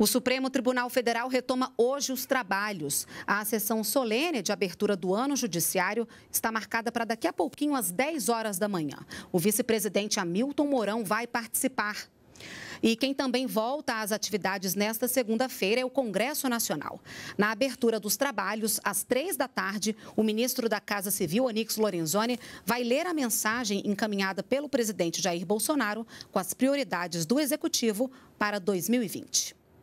O Supremo Tribunal Federal retoma hoje os trabalhos. A sessão solene de abertura do ano judiciário está marcada para daqui a pouquinho, às 10 horas da manhã. O vice-presidente Hamilton Mourão vai participar. E quem também volta às atividades nesta segunda-feira é o Congresso Nacional. Na abertura dos trabalhos, às três da tarde, o ministro da Casa Civil, Onix Lorenzoni, vai ler a mensagem encaminhada pelo presidente Jair Bolsonaro com as prioridades do Executivo para 2020.